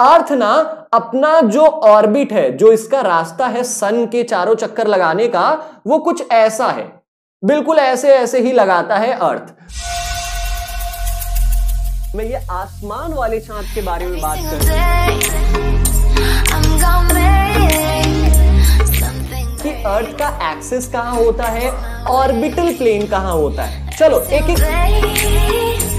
अर्थ ना अपना जो ऑर्बिट है जो इसका रास्ता है सन के चारों चक्कर लगाने का वो कुछ ऐसा है बिल्कुल ऐसे ऐसे ही लगाता है अर्थ मैं ये आसमान वाले चांद के बारे में बात कर कि अर्थ का एक्सिस कहां होता है ऑर्बिटल प्लेन कहां होता है चलो एक एक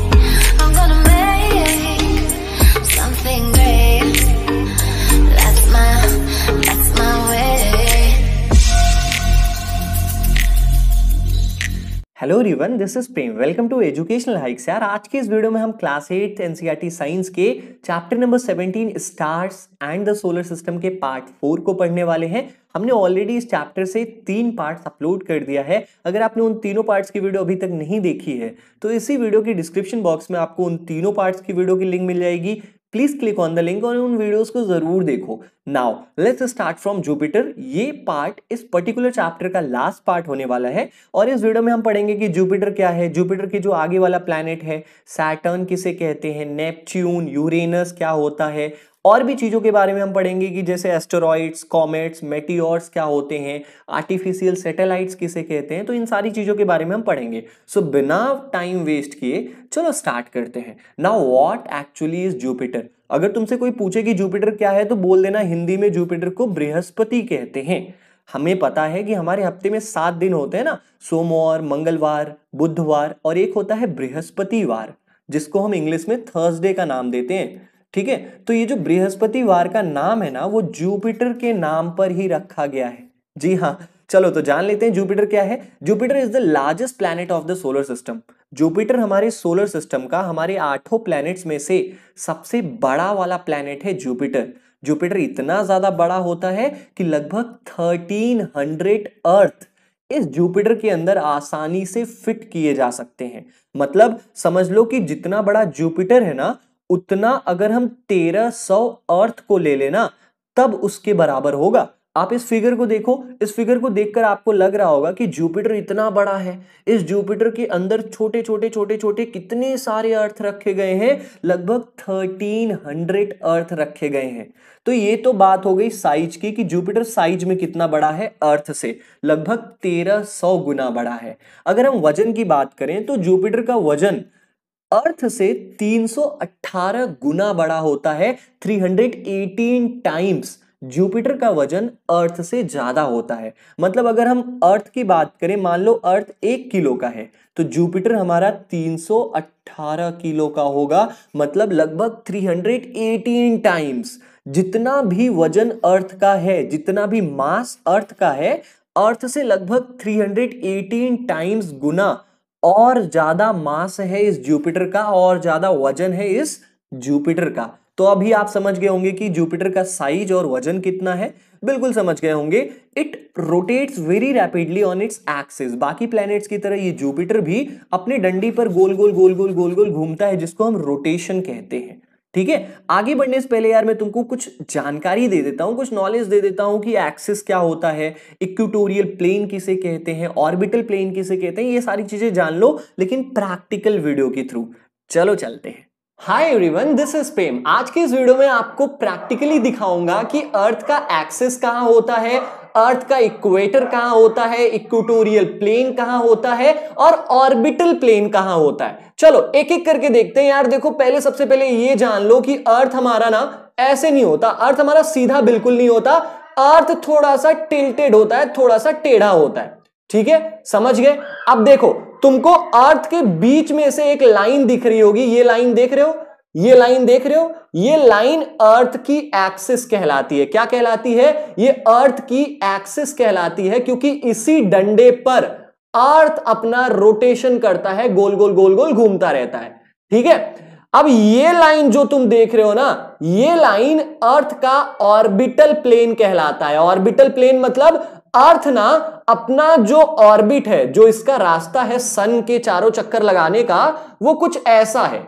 hello everyone this is Prem welcome to educational hikes यार आज के इस वीडियो में हम क्लास एट एनसीईआरटी साइंस के chapter number 17 stars and the solar system के पार्ट फोर को पढ़ने वाले हैं हमने ऑलरेडी इस चैप्टर से तीन पार्ट्स अपलोड कर दिया है अगर आपने उन तीनों पार्ट्स की वीडियो अभी तक नहीं देखी है तो इसी वीडियो की डिस्क्रिप्शन बॉक्स में आपको उन तीनों पार्ट्स की वीडियो की लिंक मिल जाएगी please click on the link और उन वीडियोस को जरूर देखो now let's start from Jupiter ये पार्ट इस पर्टिकुलर चैप्टर का लास्ट पार्ट होने वाला है और इस वीडियो में हम पढ़ेंगे कि जुपिटर क्या है जुपिटर के जो आगे वाला प्लैनेट है सैटर्न किसे कहते हैं नेपच्यून यूरेनस क्या होता है और भी चीज़ों के बारे में हम पढ़ेंगे कि जैसे एस्टोरॉइड्स कॉमेट्स मेटियोर्स क्या होते हैं आर्टिफिशियल सैटेलाइट्स किसे कहते हैं तो इन सारी चीज़ों के बारे में हम पढ़ेंगे सो so, बिना टाइम वेस्ट किए चलो स्टार्ट करते हैं now what actually is Jupiter अगर तुमसे कोई पूछे कि जुपिटर क्या है तो बोल देना हिंदी में जुपिटर को बृहस्पति कहते हैं हमें पता है कि हमारे हफ्ते में सात दिन होते हैं ना सोमवार मंगलवार बुधवार और एक होता है बृहस्पतिवार जिसको हम इंग्लिश में थर्सडे का नाम देते हैं ठीक है तो ये जो बृहस्पति वार का नाम है ना वो जुपिटर के नाम पर ही रखा गया है जी हाँ चलो तो जान लेते हैं जुपिटर क्या है Jupiter is the largest planet of the solar system Jupiter हमारे सोलर सिस्टम का हमारे आठों प्लैनेट्स में से सबसे बड़ा वाला प्लैनेट है जुपिटर जुपिटर इतना ज्यादा बड़ा होता है कि लगभग थर्टीन हंड्रेड अर्थ इस जुपिटर के अंदर आसानी से फिट किए जा सकते हैं मतलब समझ लो कि जितना बड़ा जुपिटर है ना उतना अगर हम तेरह सौ अर्थ को ले लेना तब उसके बराबर होगा आप इस फिगर को देखो इस फिगर को देखकर आपको लग रहा होगा कि जुपिटर इतना बड़ा है इस जुपिटर के अंदर छोटे छोटे छोटे छोटे कितने सारे अर्थ रखे गए हैं लगभग 1300 अर्थ रखे गए हैं तो ये तो बात हो गई साइज की कि जुपिटर साइज में कितना बड़ा है अर्थ से लगभग 1300 गुना बड़ा है अगर हम वजन की बात करें तो जुपिटर का वजन अर्थ से 318 गुना बड़ा होता है 318 टाइम्स जुपिटर का वजन अर्थ से ज्यादा होता है मतलब अगर हम अर्थ की बात करें मान लो अर्थ एक किलो का है तो जुपिटर हमारा 318 किलो का होगा मतलब लगभग 318 टाइम्स जितना भी वजन अर्थ का है जितना भी मास अर्थ का है अर्थ से लगभग 318 टाइम्स गुना और ज्यादा मास है इस जुपिटर का और ज्यादा वजन है इस जुपिटर का तो अभी आप समझ गए होंगे कि जुपिटर का साइज और वजन कितना है बिल्कुल समझ गए होंगे it rotates very rapidly on its axis बाकी प्लैनेट्स की तरह ये जुपिटर भी अपने डंडी पर गोल गोल गोल गोल गोल गोल घूमता है जिसको हम रोटेशन कहते हैं ठीक है आगे बढ़ने से पहले यार मैं तुमको कुछ जानकारी दे देता हूँ कुछ नॉलेज दे देता हूँ कि एक्सिस क्या होता है इक्विटोरियल प्लेन किसे कहते हैं ऑर्बिटल प्लेन किसे कहते हैं ये सारी चीजें जान लो लेकिन प्रैक्टिकल वीडियो के थ्रू चलो चलते हैं hi everyone this is Prem आज के इस वीडियो में आपको प्रैक्टिकली दिखाऊंगा कि अर्थ का एक्सेस कहाँ होता है अर्थ का इक्वेटर कहां होता है इक्वेटोरियल प्लेन कहां होता है और ऑर्बिटल प्लेन कहां होता है चलो एक एक करके देखते हैं यार देखो पहले सबसे पहले ये जान लो कि अर्थ हमारा ना ऐसे नहीं होता अर्थ हमारा सीधा बिल्कुल नहीं होता अर्थ थोड़ा सा टिल्टेड होता है थोड़ा सा टेढ़ा होता है ठीक है समझ गए अब देखो तुमको अर्थ के बीच में से एक लाइन दिख रही होगी ये लाइन देख रहे हो ये लाइन देख रहे हो ये लाइन अर्थ की एक्सिस कहलाती है क्या कहलाती है ये अर्थ की एक्सिस कहलाती है क्योंकि इसी डंडे पर अर्थ अपना रोटेशन करता है गोल गोल गोल गोल घूमता रहता है ठीक है अब ये लाइन जो तुम देख रहे हो ना ये लाइन अर्थ का ऑर्बिटल प्लेन कहलाता है ऑर्बिटल प्लेन मतलब अर्थ ना अपना जो ऑर्बिट है जो इसका रास्ता है सन के चारों चक्कर लगाने का वो कुछ ऐसा है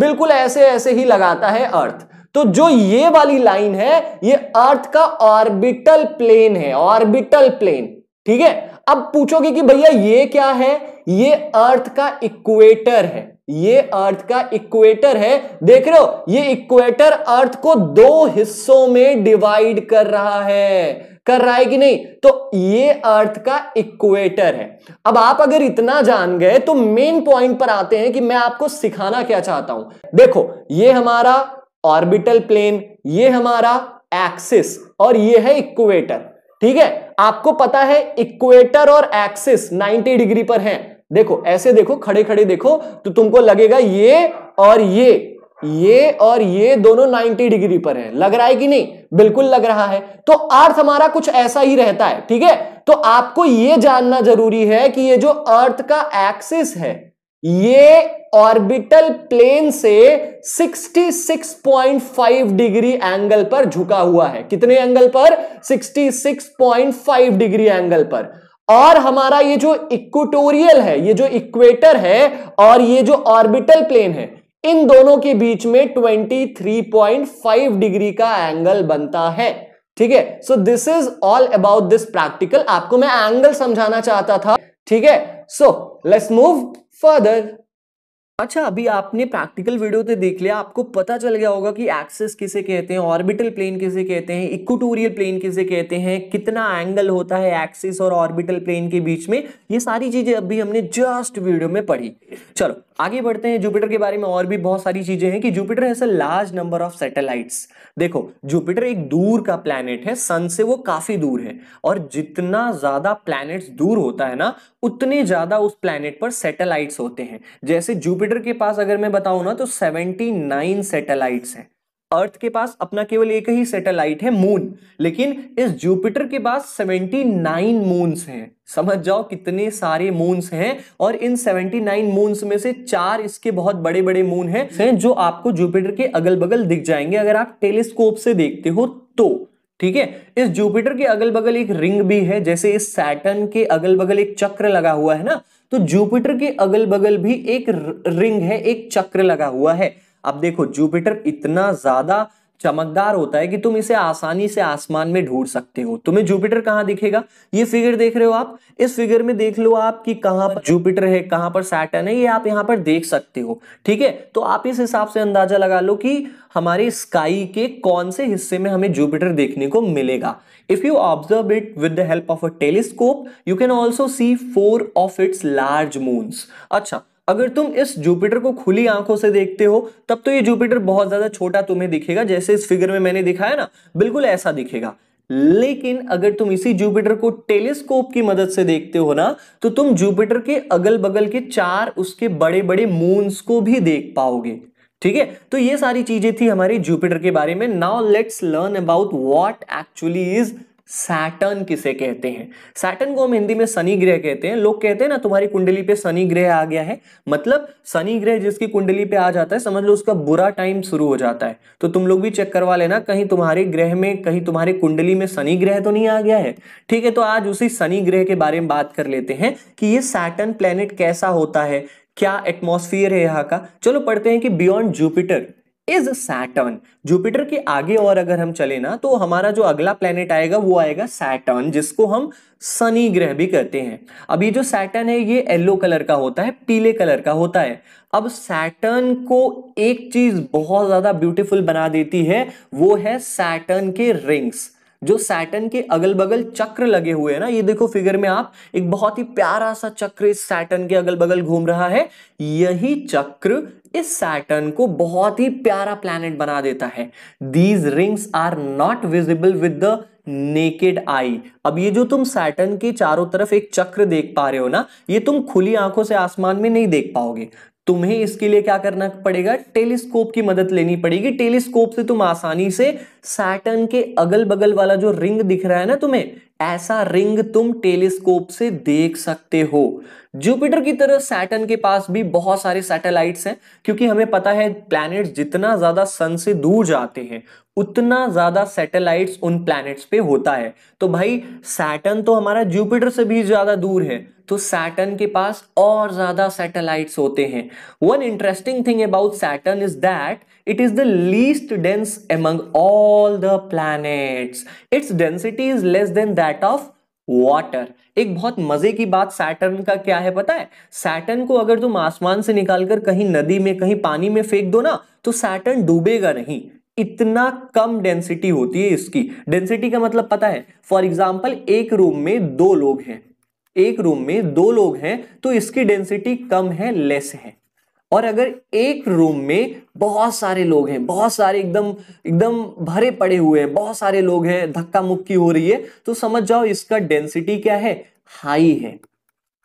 बिल्कुल ऐसे ऐसे ही लगाता है अर्थ तो जो ये वाली लाइन है ये अर्थ का ऑर्बिटल प्लेन है ऑर्बिटल प्लेन ठीक है अब पूछोगे कि भैया ये क्या है ये अर्थ का इक्वेटर है ये अर्थ का इक्वेटर है देख रहे हो ये इक्वेटर अर्थ को दो हिस्सों में डिवाइड कर रहा है कर रहा है कि नहीं तो ये अर्थ का इक्वेटर है अब आप अगर इतना जान गए तो मेन पॉइंट पर आते हैं कि मैं आपको सिखाना क्या चाहता हूं देखो ये हमारा ऑर्बिटल प्लेन ये हमारा एक्सिस और ये है इक्वेटर ठीक है आपको पता है इक्वेटर और एक्सिस 90 डिग्री पर हैं देखो ऐसे देखो खड़े खड़े देखो तो तुमको लगेगा ये और ये ये और ये दोनों 90 डिग्री पर है लग रहा है कि नहीं बिल्कुल लग रहा है तो अर्थ हमारा कुछ ऐसा ही रहता है ठीक है तो आपको ये जानना जरूरी है कि ये जो अर्थ का एक्सिस है ये ऑर्बिटल प्लेन से 66.5 डिग्री एंगल पर झुका हुआ है कितने एंगल पर 66.5 डिग्री एंगल पर और हमारा ये जो इक्वेटोरियल है ये जो इक्वेटर है और ये जो ऑर्बिटल प्लेन है इन दोनों के बीच में 23.5 डिग्री का एंगल बनता है ठीक है so this is all about this practical आपको मैं एंगल समझाना चाहता था ठीक है सो लेट्स मूव फर्दर अच्छा अभी आपने प्रैक्टिकल वीडियो तो देख लिया आपको पता चल गया होगा कि एक्सिस किसे कहते हैं ऑर्बिटल प्लेन किसे कहते हैं इक्वटोरियल प्लेन किसे कहते हैं कितना एंगल होता है एक्सिस और ऑर्बिटल प्लेन के बीच में ये सारी चीजें अभी हमने जस्ट वीडियो में पढ़ी चलो आगे बढ़ते हैं जुपिटर के बारे में और भी बहुत सारी चीजें हैं कि जुपिटर है लार्ज नंबर ऑफ सैटेलाइट्स देखो जुपिटर एक दूर का प्लैनेट है सन से वो काफी दूर है और जितना ज्यादा प्लैनेट्स दूर होता है ना उतने ज्यादा उस प्लैनेट पर सैटेलाइट्स होते हैं जैसे जुपिटर के पास अगर मैं बताऊं ना तो 79 सैटेलाइट्स हैं अर्थ के पास अपना केवल एक ही सैटेलाइट है मून लेकिन इस जुपिटर के पास 79 मून्स हैं समझ जाओ कितने सारे मून्स हैं और इन 79 मून्स में से चार इसके बहुत बड़े बड़े मून हैं जो आपको जुपिटर के अगल बगल दिख जाएंगे अगर आप टेलीस्कोप से देखते हो तो ठीक है इस जुपिटर के अगल बगल एक रिंग भी है जैसे इस सैटन के अगल बगल एक चक्र लगा हुआ है ना तो जुपिटर के अगल बगल भी एक रिंग है एक चक्र लगा हुआ है अब देखो जुपिटर इतना ज्यादा चमकदार होता है कि तुम इसे आसानी से आसमान में ढूंढ सकते हो तुम्हें जुपिटर कहाँ दिखेगा ये फिगर देख रहे हो आप इस फिगर में देख लो आप कि कहाँ पर जुपिटर है कहाँ पर सैटर्न है ये आप यहाँ पर देख सकते हो ठीक है तो आप इस हिसाब से अंदाजा लगा लो कि हमारे स्काई के कौन से हिस्से में हमें जुपिटर देखने को मिलेगा if you observe it with the help of a telescope you can also see four of its large moons अच्छा अगर तुम इस जुपिटर को खुली आंखों से देखते हो तब तो ये जुपिटर बहुत ज्यादा छोटा तुम्हें दिखेगा जैसे इस फिगर में मैंने दिखाया ना बिल्कुल ऐसा दिखेगा लेकिन अगर तुम इसी जुपिटर को टेलीस्कोप की मदद से देखते हो ना तो तुम जुपिटर के अगल बगल के चार उसके बड़े बड़े मून्स को भी देख पाओगे ठीक है तो ये सारी चीजें थी हमारी जुपिटर के बारे में now let's learn about what actually is Saturn किसे कहते हैं सैटर्न को हम हिंदी में शनि ग्रह कहते हैं लोग कहते हैं ना तुम्हारी कुंडली पे शनि ग्रह आ गया है मतलब शनि ग्रह जिसकी कुंडली पे आ जाता है समझ लो उसका बुरा टाइम शुरू हो जाता है तो तुम लोग भी चेक करवा लेना कहीं तुम्हारे ग्रह में कहीं तुम्हारी कुंडली में शनि ग्रह तो नहीं आ गया है ठीक है तो आज उसी शनि ग्रह के बारे में बात कर लेते हैं कि ये सैटर्न प्लेनेट कैसा होता है क्या एटमोसफियर है यहाँ का चलो पढ़ते हैं कि beyond Jupiter is Saturn Jupiter के आगे और अगर हम चले ना तो हमारा जो अगला प्लेनेट आएगा वो आएगा सैटर्न जिसको हम सनी ग्रह भी कहते हैं अब ये जो सैटर्न है ये येलो कलर का होता है पीले कलर का होता है अब सैटर्न को एक चीज बहुत ज्यादा ब्यूटीफुल बना देती है वो है सैटर्न के रिंग्स जो सैटर्न के अगल बगल चक्र लगे हुए हैं ना ये देखो फिगर में आप एक बहुत ही प्यारा सा चक्र इस सैटर्न के अगल बगल घूम रहा है यही चक्र इस सैटर्न को बहुत ही प्यारा प्लैनेट बना देता है these rings are not visible with the naked eye अब ये जो तुम सैटर्न के चारों तरफ एक चक्र देख पा रहे हो ना ये तुम खुली आंखों से आसमान में नहीं देख पाओगे तुम्हें इसके लिए क्या करना पड़ेगा टेलीस्कोप की मदद लेनी पड़ेगी टेलीस्कोप से तुम आसानी से सैटर्न के अगल बगल वाला जो रिंग दिख रहा है ना तुम्हें ऐसा रिंग तुम टेलीस्कोप से देख सकते हो जुपिटर की तरह सैटन के पास भी बहुत सारे सैटेलाइट्स हैं क्योंकि हमें पता है प्लैनेट जितना ज्यादा सन से दूर जाते हैं उतना ज्यादा सैटेलाइट्स उन प्लैनेट्स पे होता है तो भाई सैटन तो हमारा जुपिटर से भी ज्यादा दूर है तो सैटन के पास और ज्यादा सैटेलाइट्स होते हैं one interesting thing about Saturn is that it is the least dense among all the planets. Its density is less than that of water एक बहुत मजे की बात सैटर्न का क्या है पता है सैटर्न को अगर तुम आसमान से निकालकर कहीं नदी में कहीं पानी में फेंक दो ना तो सैटर्न डूबेगा नहीं इतना कम डेंसिटी होती है इसकी डेंसिटी का मतलब पता है फॉर एग्जाम्पल एक रूम में दो लोग हैं एक रूम में दो लोग हैं तो इसकी डेंसिटी कम है लेस है और अगर एक रूम में बहुत सारे लोग हैं बहुत सारे एकदम एकदम भरे पड़े हुए हैं बहुत सारे लोग हैं धक्का मुक्की हो रही है तो समझ जाओ इसका डेंसिटी क्या है हाई है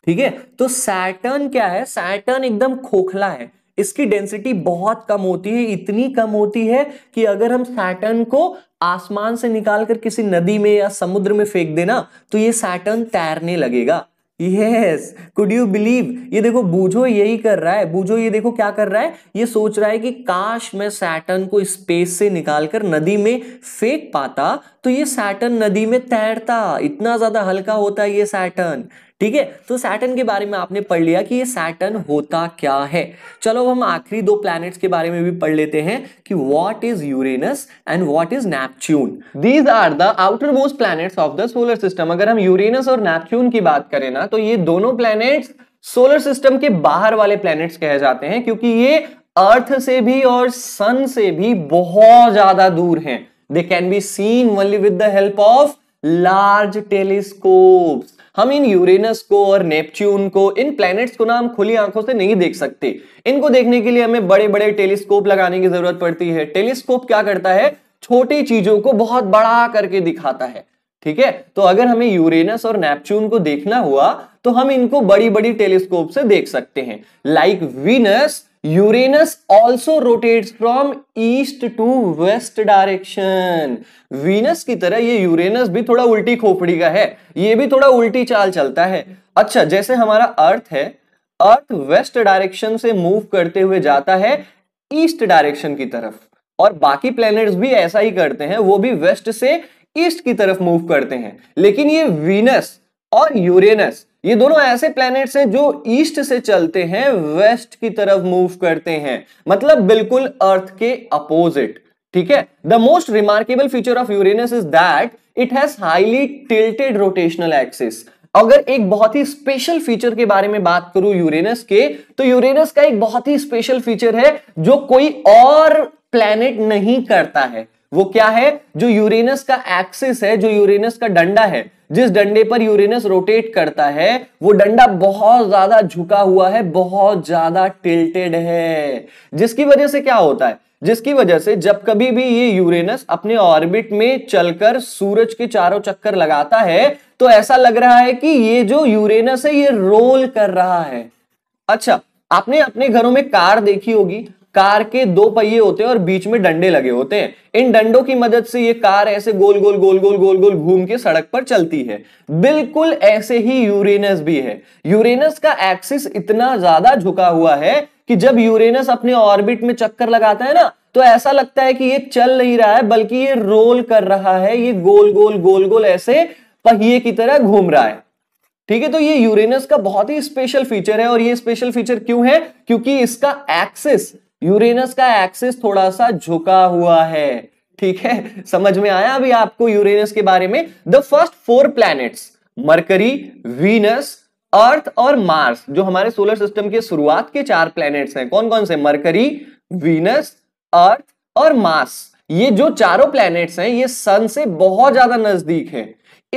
ठीक है तो सैटर्न क्या है सैटर्न एकदम खोखला है इसकी डेंसिटी बहुत कम होती है इतनी कम होती है कि अगर हम सैटर्न को आसमान से निकालकर किसी नदी में या समुद्र में फेंक देना तो ये सैटर्न तैरने लगेगा यस कुड यू बिलीव ये देखो बूझो यही कर रहा है बूझो ये देखो क्या कर रहा है ये सोच रहा है कि काश मैं सैटर्न को स्पेस से निकालकर नदी में फेंक पाता तो ये सैटर्न नदी में तैरता इतना ज्यादा हल्का होता है ये सैटर्न ठीक है तो सैटन के बारे में आपने पढ़ लिया कि ये सैटन होता क्या है चलो हम आखिरी दो प्लैनेट्स के बारे में भी पढ़ लेते हैं कि what is Uranus and what is Neptune these are the outermost planets of the solar system अगर हम यूरेनस और नेपच्यून की बात करें ना तो ये दोनों प्लैनेट्स सोलर सिस्टम के बाहर वाले प्लैनेट्स कहे जाते हैं क्योंकि ये अर्थ से भी और सन से भी बहुत ज्यादा दूर हैं they can be seen only with the help of large telescopes हम इन यूरेनस को और नेपच्यून को इन प्लैनेट्स को ना हम खुली आंखों से नहीं देख सकते इनको देखने के लिए हमें बड़े बड़े टेलीस्कोप लगाने की जरूरत पड़ती है टेलीस्कोप क्या करता है छोटी चीजों को बहुत बड़ा करके दिखाता है ठीक है तो अगर हमें यूरेनस और नेपच्यून को देखना हुआ तो हम इनको बड़ी बड़ी टेलीस्कोप से देख सकते हैं like like Venus Uranus also rotate from east to west direction Venus की तरह ये यूरेनस भी थोड़ा उल्टी खोपड़ी का है ये भी थोड़ा उल्टी चाल चलता है अच्छा जैसे हमारा अर्थ है अर्थ वेस्ट डायरेक्शन से मूव करते हुए जाता है ईस्ट डायरेक्शन की तरफ और बाकी प्लैनेट्स भी ऐसा ही करते हैं वो भी वेस्ट से ईस्ट की तरफ मूव करते हैं लेकिन ये वीनस और यूरेनस ये दोनों ऐसे प्लैनेट्स हैं जो ईस्ट से चलते हैं वेस्ट की तरफ मूव करते हैं मतलब बिल्कुल अर्थ के अपोजिट ठीक है the most remarkable feature of Uranus is that it has highly tilted rotational axis अगर एक बहुत ही स्पेशल फीचर के बारे में बात करूं यूरेनस के तो यूरेनस का एक बहुत ही स्पेशल फीचर है जो कोई और प्लैनेट नहीं करता है वो क्या है जो यूरेनस का एक्सिस है जो यूरेनस का डंडा है जिस डंडे पर यूरेनस रोटेट करता है वो डंडा बहुत ज्यादा झुका हुआ है बहुत ज्यादा टिल्टेड है जिसकी वजह से क्या होता है जिसकी वजह से जब कभी भी ये यूरेनस अपने ऑर्बिट में चलकर सूरज के चारों चक्कर लगाता है तो ऐसा लग रहा है कि ये जो यूरेनस है ये रोल कर रहा है अच्छा आपने अपने घरों में कार देखी होगी कार के दो पहिए होते हैं और बीच में डंडे लगे होते हैं इन डंडों की मदद से ये कार ऐसे गोल गोल गोल गोल गोल गोल घूम के सड़क पर चलती है बिल्कुल ऐसे ही यूरेनस भी है यूरेनस का एक्सिस इतना ज्यादा झुका हुआ है कि जब यूरेनस अपने ऑर्बिट में चक्कर लगाता है ना तो ऐसा लगता है कि ये चल नहीं रहा है बल्कि ये रोल कर रहा है ये गोल गोल गोल गोल ऐसे पहिए की तरह घूम रहा है ठीक है तो ये यूरेनस का बहुत ही स्पेशल फीचर है और ये स्पेशल फीचर क्यों है क्योंकि इसका एक्सिस यूरेनस का एक्सिस थोड़ा सा झुका हुआ है ठीक है समझ में आया अभी आपको यूरेनस के बारे में the first four planets Mercury Venus earth और मार्स जो हमारे सोलर सिस्टम के शुरुआत के चार प्लैनेट्स हैं कौन कौन से मरकरी वीनस अर्थ और मार्स ये जो चारों प्लैनेट्स हैं ये सन से बहुत ज्यादा नजदीक है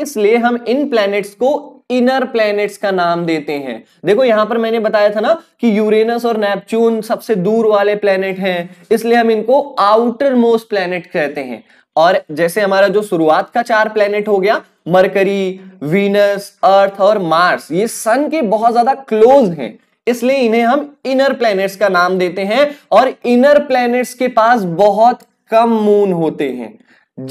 इसलिए हम इन प्लैनेट्स को इनर प्लैनेट्स का नाम देते हैं देखो यहां पर मैंने बताया था ना कि यूरेनस और नेपच्यून सबसे दूर वाले प्लैनेट हैं इसलिए हम इनको आउटर मोस्ट प्लैनेट कहते हैं और जैसे हमारा जो शुरुआत का चार प्लेनेट हो गया मरकरी वीनस अर्थ और मार्स ये सन के बहुत ज्यादा क्लोज हैं इसलिए इन्हें हम इनर प्लैनेट्स का नाम देते हैं और इनर प्लैनेट्स के पास बहुत कम मून होते हैं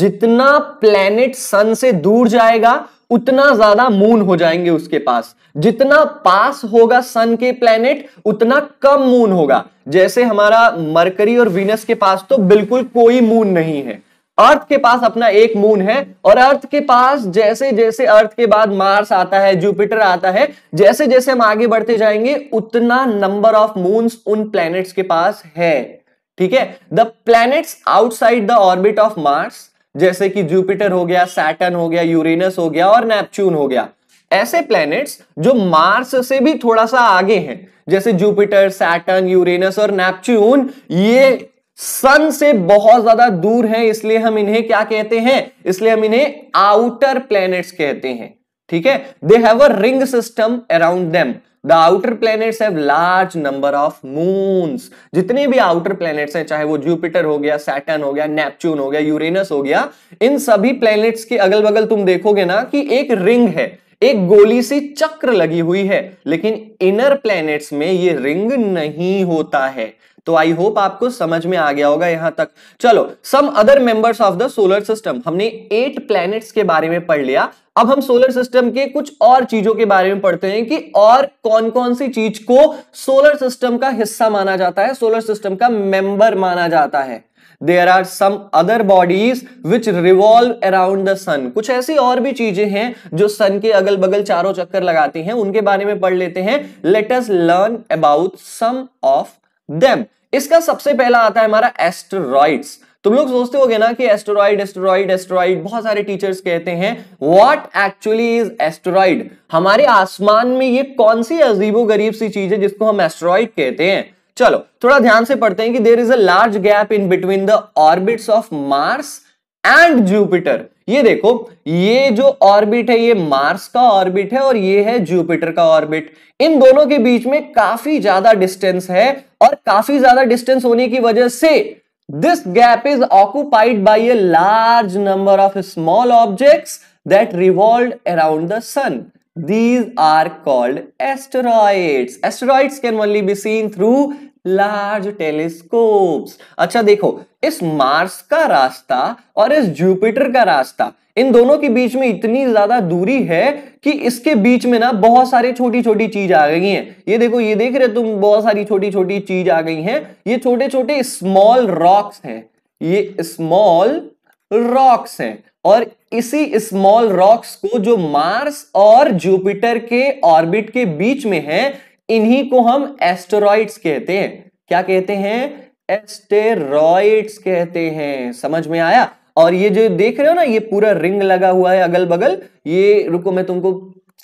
जितना प्लैनेट सन से दूर जाएगा उतना ज्यादा मून हो जाएंगे उसके पास जितना पास होगा सन के प्लेनेट उतना कम मून होगा जैसे हमारा मरकरी और वीनस के पास तो बिल्कुल कोई मून नहीं है अर्थ के पास अपना एक मून है और अर्थ के पास जैसे जैसे अर्थ के बाद मार्स आता है जुपिटर आता है जैसे जैसे हम आगे बढ़ते जाएंगे उतना नंबर ऑफ मून्स उन प्लैनेट्स के पास है ठीक है the planets outside the orbit of Mars जैसे कि जुपिटर हो गया सैटन हो गया यूरेनस हो गया और नेपच्यून हो गया ऐसे प्लैनेट्स जो मार्स से भी थोड़ा सा आगे हैं जैसे जुपिटर सैटन यूरेनस और नेपच्यून ये सन से बहुत ज्यादा दूर हैं इसलिए हम इन्हें क्या कहते हैं इसलिए हम इन्हें आउटर प्लैनेट्स कहते हैं ठीक है they have a ring system around them the outer planets have large number of moons जितने भी आउटर प्लैनेट्स हैं चाहे वो जुपिटर हो गया सैटन हो गया नेपच्यून हो गया यूरेनस हो गया इन सभी प्लैनेट्स के अगल बगल तुम देखोगे ना कि एक रिंग है एक गोली सी चक्र लगी हुई है लेकिन इनर प्लैनेट्स में ये रिंग नहीं होता है तो आई होप आपको समझ में आ गया होगा यहां तक चलो some other members of the solar system हमने एट प्लैनेट्स के बारे में पढ़ लिया अब हम सोलर सिस्टम के कुछ और चीजों के बारे में पढ़ते हैं कि और कौन कौन सी चीज को सोलर सिस्टम का हिस्सा माना जाता है सोलर सिस्टम का मेंबर माना जाता है there are some other bodies which revolve around the sun कुछ ऐसी और भी चीजें हैं जो सन के अगल बगल चारों चक्कर लगाती हैं उनके बारे में पढ़ लेते हैं let's learn about some of them इसका सबसे पहला आता है हमारा एस्टेरॉइड्स तुम लोग सोचते होगे ना कि एस्ट्रॉइड एस्ट्रॉइड एस्ट्रॉइड बहुत सारे टीचर्स कहते हैं व्हाट एक्चुअली इज एस्ट्रॉइड हमारे आसमान में ये कौन सी अजीबो गरीब सी चीज है जिसको हम एस्ट्रॉइड कहते हैं चलो थोड़ा ध्यान से पढ़ते हैं कि there is a large gap in between the orbits of Mars and Jupiter ये देखो ये जो ऑर्बिट है ये मार्स का ऑर्बिट है और ये है जुपिटर का ऑर्बिट इन दोनों के बीच में काफी ज्यादा डिस्टेंस है और काफी ज्यादा डिस्टेंस होने की वजह से this gap is occupied by a large number of small objects that revolve around the sun these are called asteroids asteroids can only be seen through large telescopes अच्छा देखो इस मार्स का रास्ता और इस जुपिटर का रास्ता इन दोनों के बीच में इतनी ज्यादा दूरी है कि इसके बीच में ना बहुत सारी छोटी छोटी चीज आ गई हैं ये देखो ये देख रहे तुम बहुत सारी छोटी छोटी चीज आ गई हैं ये छोटे छोटे स्मॉल रॉक्स हैं ये स्मॉल रॉक्स हैं और इसी स्मॉल रॉक्स को जो मार्स और जुपिटर के ऑर्बिट के बीच में है इन्हीं को हम एस्टेरॉइड्स कहते हैं क्या कहते हैं एस्टेरॉइड्स कहते हैं समझ में आया और ये जो देख रहे हो ना ये पूरा रिंग लगा हुआ है अगल बगल ये रुको मैं तुमको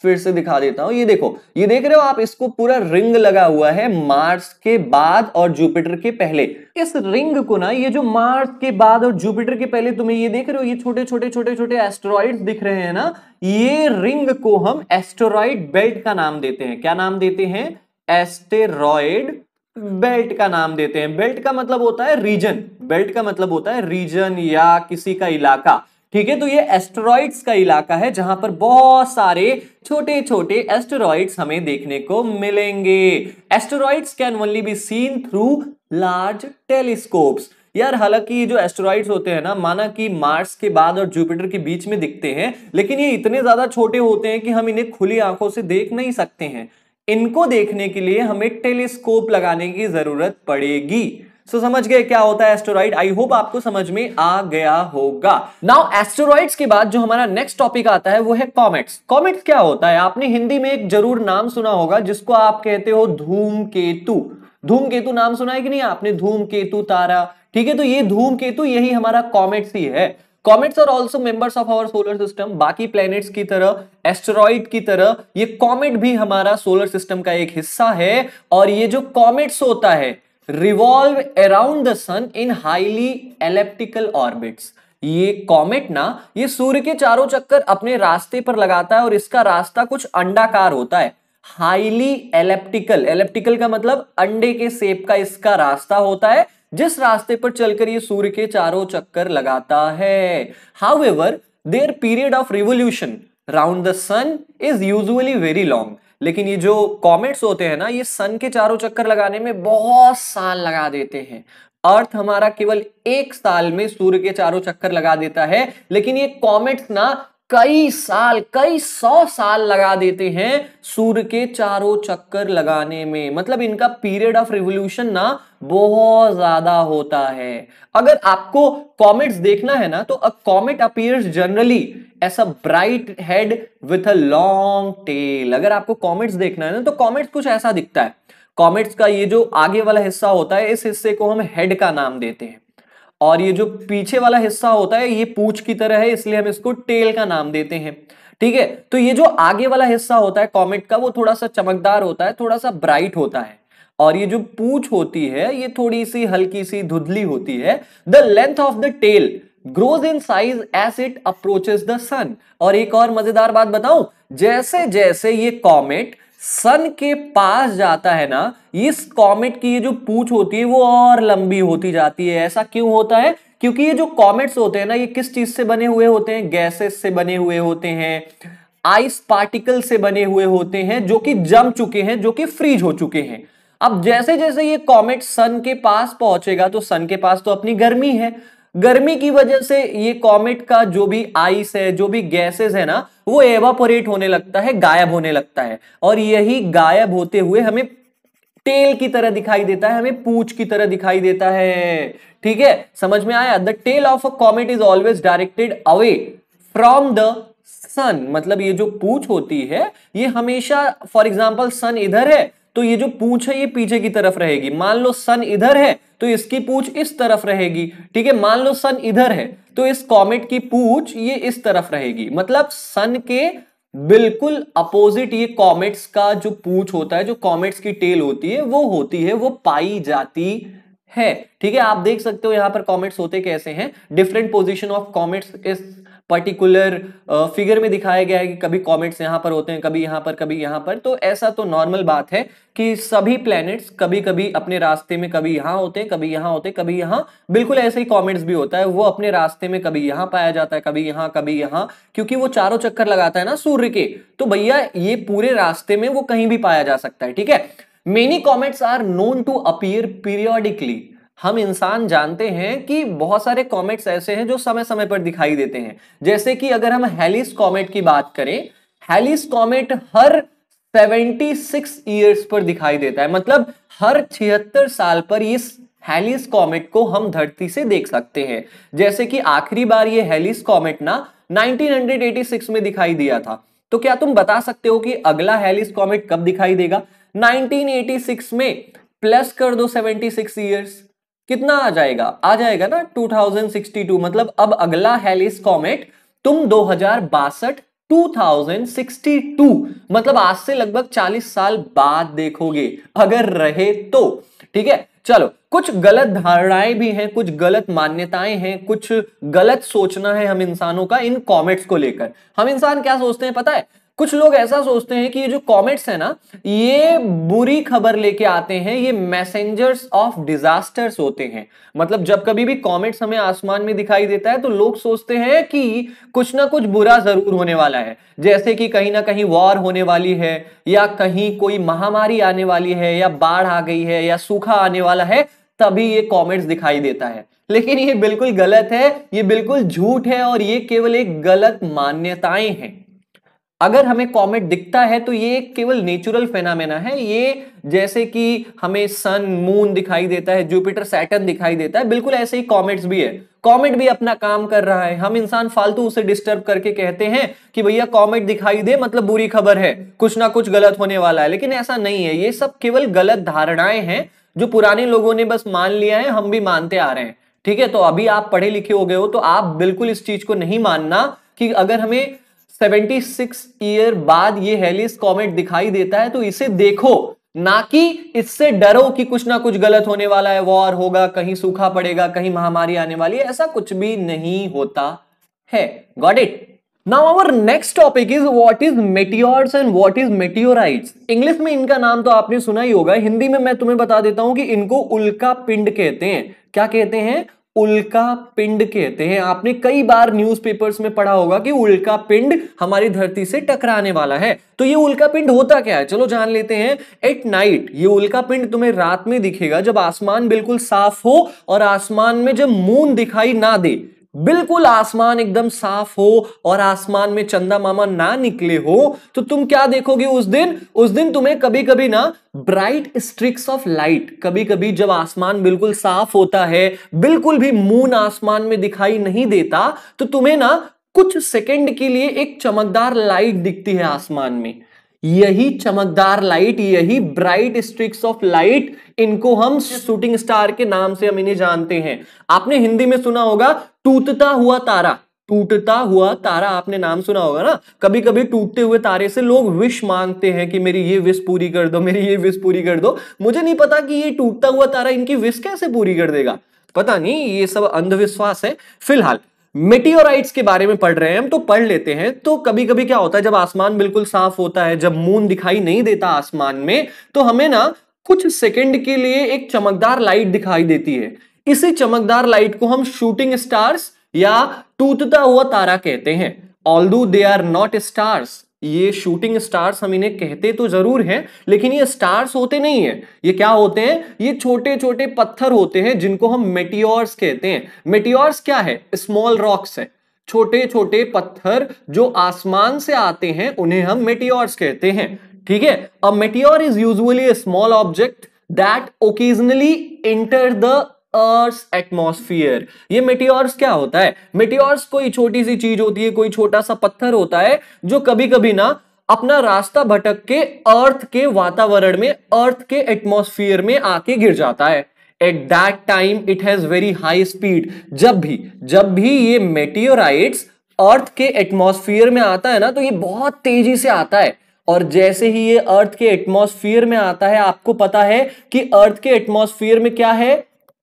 फिर से दिखा देता हूं ये देखो ये देख रहे हो आप इसको पूरा रिंग लगा हुआ है मार्स के बाद और जुपिटर के पहले इस रिंग को ना ये जो मार्स के बाद और जुपिटर के पहले तुम्हें ये देख रहे हो ये छोटे छोटे छोटे छोटे एस्ट्रॉइड दिख रहे हैं ना ये रिंग को हम एस्टेरॉइड बेल्ट का नाम देते हैं क्या नाम देते हैं एस्टेरॉयड बेल्ट का नाम देते हैं बेल्ट का मतलब होता है रीजन बेल्ट का मतलब होता है रीजन या किसी का इलाका ठीक है तो ये एस्ट्रॉइड्स का इलाका है जहां पर बहुत सारे छोटे छोटे एस्ट्रॉइड्स हमें देखने को मिलेंगे asteroids can only be seen through large telescopes यार हालांकि जो एस्ट्रॉइड्स होते हैं ना माना कि मार्स के बाद और जुपिटर के बीच में दिखते हैं लेकिन ये इतने ज्यादा छोटे होते हैं कि हम इन्हें खुली आंखों से देख नहीं सकते हैं इनको देखने के लिए हमें टेलीस्कोप लगाने की जरूरत पड़ेगी सो so, समझ गए क्या होता है एस्टोरॉइड आई होप आपको समझ में आ गया होगा नाउ एस्टोरॉइड्स के बाद जो हमारा नेक्स्ट टॉपिक आता है वो है कॉमेट्स कॉमेट्स क्या होता है आपने हिंदी में एक जरूर नाम सुना होगा जिसको आप कहते हो धूम धूम केतु नाम सुना है कि नहीं आपने धूम केतु तारा ठीक है तो ये धूम केतु यही हमारा कॉमेट्स ही है comets are also members of our solar system बाकी प्लैनेट्स की तरह एस्ट्रॉइड की तरह ये कॉमेट भी हमारा सोलर सिस्टम का एक हिस्सा है और ये जो कॉमेट्स होता है revolve around the sun in highly elliptical orbits ये कॉमेट ना ये सूर्य के चारों चक्कर अपने रास्ते पर लगाता है और इसका रास्ता कुछ अंडाकार होता है हाईली एलेप्टिकल एलेप्टिकल का मतलब अंडे के सेप का इसका रास्ता होता है जिस रास्ते पर चलकर ये सूर्य के चारों चक्कर लगाता है however their period of revolution round the sun is usually very long लेकिन ये जो कॉमेट्स होते हैं ना ये सन के चारों चक्कर लगाने में बहुत साल लगा देते हैं अर्थ हमारा केवल एक साल में सूर्य के चारों चक्कर लगा देता है लेकिन ये कॉमेट्स ना कई साल कई सौ साल लगा देते हैं सूर्य के चारों चक्कर लगाने में मतलब इनका पीरियड ऑफ रिवोल्यूशन ना बहुत ज्यादा होता है अगर आपको कॉमेट्स देखना है ना तो अ कॉमेट अपीयर्स जनरली ऐसा bright head with a long tail अगर आपको कॉमेट्स देखना है ना तो कॉमेट्स कुछ ऐसा दिखता है कॉमेट्स का ये जो आगे वाला हिस्सा होता है इस हिस्से को हम हेड का नाम देते हैं और ये जो पीछे वाला हिस्सा होता है ये पूछ की तरह है इसलिए हम इसको टेल का नाम देते हैं ठीक है तो ये जो आगे वाला हिस्सा होता है कॉमेट का वो थोड़ा सा चमकदार होता है थोड़ा सा ब्राइट होता है और ये जो पूछ होती है ये थोड़ी सी हल्की सी धुधली होती है the length of the tail grows in size as it approaches the sun और एक और मजेदार बात बताऊं जैसे जैसे ये कॉमेट सन के पास जाता है ना इस कॉमेट की ये जो पूछ होती है वो और लंबी होती जाती है ऐसा क्यों होता है क्योंकि ये जो कॉमेट्स होते हैं ना ये किस चीज से बने हुए होते हैं गैसेस से बने हुए होते हैं आइस पार्टिकल से बने हुए होते हैं जो कि जम चुके हैं जो कि फ्रीज हो चुके हैं अब जैसे जैसे ये कॉमेट सन के पास पहुंचेगा तो सन के पास तो अपनी गर्मी है गर्मी की वजह से ये कॉमेट का जो भी आइस है जो भी गैसेस है ना वो एवापोरेट होने लगता है गायब होने लगता है और यही गायब होते हुए हमें टेल की तरह दिखाई देता है हमें पूछ की तरह दिखाई देता है ठीक है समझ में आया the tail of a comet is always directed away from the sun मतलब ये जो पूछ होती है ये हमेशा फॉर एग्जाम्पल सन इधर है तो ये जो पूछ है ये पीछे की तरफ रहेगी मान लो सन इधर है तो इसकी पूछ इस तरफ रहेगी ठीक है मान लो सन इधर है तो इस कॉमेट की पूछ ये इस तरफ रहेगी मतलब सन के बिल्कुल अपोजिट ये कॉमेट्स का जो पूछ होता है जो कॉमेट्स की टेल होती है वो होती है वो पाई जाती है ठीक है आप देख सकते हो यहां पर कॉमेट्स होते कैसे हैं different position of comets is particular figure uh, में दिखाया गया है कि कभी कॉमेट्स यहाँ पर होते हैं कभी यहाँ पर कभी यहाँ पर तो ऐसा तो नॉर्मल बात है कि सभी प्लैनेट्स कभी कभी अपने रास्ते में कभी यहाँ होते हैं कभी यहाँ होते हैं कभी यहाँ बिल्कुल ऐसे ही कॉमेट्स भी होता है वो अपने रास्ते में कभी यहाँ पाया जाता है कभी यहाँ कभी यहाँ क्योंकि वो चारों चक्कर लगाता है ना सूर्य के तो भैया ये पूरे रास्ते में वो कहीं भी पाया जा सकता है ठीक है many comets are known to appear periodically हम इंसान जानते हैं कि बहुत सारे कॉमेट्स ऐसे हैं जो समय समय पर दिखाई देते हैं जैसे कि अगर हम हेलिस कॉमेट की बात करें हेलिस कॉमेट हर 76 ईयर्स पर दिखाई देता है मतलब हर छिहत्तर साल पर इस हेलिस कॉमेट को हम धरती से देख सकते हैं जैसे कि आखिरी बार ये हेलिस कॉमेट ना 1986 में दिखाई दिया था तो क्या तुम बता सकते हो कि अगला हेलिस कॉमेट कब दिखाई देगा 1986 में प्लस कर दो 76 ईयर्स कितना आ जाएगा आ जाएगा ना 2062 मतलब अब अगला हेलिस कॉमेट तुम दो हजार मतलब आज से लगभग 40 साल बाद देखोगे अगर रहे तो ठीक है चलो कुछ गलत धारणाएं भी हैं कुछ गलत मान्यताएं हैं कुछ गलत सोचना है हम इंसानों का इन कॉमेट्स को लेकर हम इंसान क्या सोचते हैं पता है कुछ लोग ऐसा सोचते हैं कि ये जो कॉमेट्स है ना ये बुरी खबर लेके आते हैं ये मैसेंजर्स ऑफ डिजास्टर्स होते हैं मतलब जब कभी भी कॉमेट्स हमें आसमान में दिखाई देता है तो लोग सोचते हैं कि कुछ ना कुछ बुरा जरूर होने वाला है जैसे कि कहीं ना कहीं वॉर होने वाली है या कहीं कोई महामारी आने वाली है या बाढ़ आ गई है या सूखा आने वाला है तभी ये कॉमेट्स दिखाई देता है लेकिन ये बिल्कुल गलत है ये बिल्कुल झूठ है और ये केवल एक गलत मान्यताएं हैं अगर हमें कॉमेट दिखता है तो ये केवल नेचुरल फेनामेना है ये जैसे कि हमें सन मून दिखाई देता है जुपिटर सैटर्न दिखाई देता है बिल्कुल ऐसे ही कॉमेट्स भी है कॉमेट भी अपना काम कर रहा है हम इंसान फालतू उसे डिस्टर्ब करके कहते हैं कि भैया कॉमेट दिखाई दे मतलब बुरी खबर है कुछ ना कुछ गलत होने वाला है लेकिन ऐसा नहीं है ये सब केवल गलत धारणाएं हैं जो पुराने लोगों ने बस मान लिया है हम भी मानते आ रहे हैं ठीक है तो अभी आप पढ़े लिखे हो गए हो तो आप बिल्कुल इस चीज को नहीं मानना कि अगर हमें 76 ईयर बाद ये हेलिस कॉमेट दिखाई देता है तो इसे देखो ना कि इससे डरो कि कुछ ना कुछ गलत होने वाला है वॉर होगा कहीं सूखा पड़ेगा कहीं महामारी आने वाली है ऐसा कुछ भी नहीं होता है got it now our next topic is what is meteors and what is meteorites English में इनका नाम तो आपने सुना ही होगा हिंदी में मैं तुम्हें बता देता हूं कि इनको उल्का पिंड कहते हैं क्या कहते हैं उल्का पिंड कहते हैं आपने कई बार न्यूज़पेपर्स में पढ़ा होगा कि उल्का पिंड हमारी धरती से टकराने वाला है तो ये उल्का पिंड होता क्या है चलो जान लेते हैं एट नाइट ये उल्का पिंड तुम्हें रात में दिखेगा जब आसमान बिल्कुल साफ हो और आसमान में जब मून दिखाई ना दे बिल्कुल आसमान एकदम साफ हो और आसमान में चंदा मामा ना निकले हो तो तुम क्या देखोगे उस दिन उस दिन तुम्हें कभी कभी ना ब्राइट स्ट्रिक्स ऑफ लाइट कभी कभी जब आसमान बिल्कुल साफ होता है बिल्कुल भी मून आसमान में दिखाई नहीं देता तो तुम्हें ना कुछ सेकंड के लिए एक चमकदार लाइट दिखती है आसमान में यही चमकदार लाइट यही ब्राइट स्ट्रिक्स ऑफ लाइट इनको हम शूटिंग स्टार के नाम से हम इन्हें जानते हैं आपने हिंदी में सुना होगा टूटता हुआ तारा टूटता हुआ तारा आपने नाम सुना होगा ना कभी कभी टूटते हुए तारे से लोग विश मांगते हैं कि मेरी ये विश पूरी कर दो मेरी ये विश पूरी कर दो मुझे नहीं पता कि ये टूटता हुआ तारा इनकी विश कैसे पूरी कर देगा पता नहीं ये सब अंधविश्वास है फिलहाल मेटियोराइट्स के बारे में पढ़ रहे हैं हम तो पढ़ लेते हैं तो कभी कभी क्या होता है जब आसमान बिल्कुल साफ होता है जब मून दिखाई नहीं देता आसमान में तो हमें ना कुछ सेकंड के लिए एक चमकदार लाइट दिखाई देती है इसी चमकदार लाइट को हम शूटिंग स्टार्स या टूटता हुआ तारा कहते हैं all they are not stars ये शूटिंग स्टार्स हम इन्हें कहते तो जरूर हैं लेकिन ये स्टार्स होते नहीं है ये क्या होते हैं ये छोटे छोटे पत्थर होते हैं जिनको हम मेटियोर्स कहते हैं मेटियोर्स क्या है स्मॉल रॉक्स है छोटे छोटे पत्थर जो आसमान से आते हैं उन्हें हम मेटियोर्स कहते हैं ठीक है अब meteor is usually small object that occasionally enter the earth atmosphere ये मेटियोर्स क्या होता है मेटियोर्स कोई छोटी सी चीज होती है कोई छोटा सा पत्थर होता है जो कभी कभी ना अपना रास्ता भटक के अर्थ के वातावरण में अर्थ के एटमोसफियर में आके गिर जाता है at that time it has very high speed जब भी जब भी ये मेटियोराइट्स अर्थ के एटमोसफियर में आता है ना तो ये बहुत तेजी से आता है और जैसे ही ये अर्थ के एटमोसफियर में आता है आपको पता है कि अर्थ के एटमोसफियर में क्या है